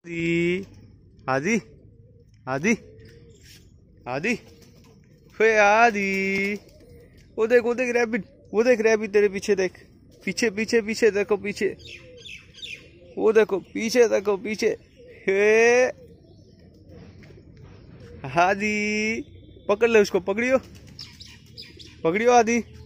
आदि आदि आदि आदि फे आदि वो देख वो देख रैबिट वो देख रैबिट तेरे पीछे देख पीछे पीछे पीछे देखो पीछे वो देखो पीछे देखो पीछे हे आदि पकड़ ले उसको पकड़ियो पकड़ियो आदि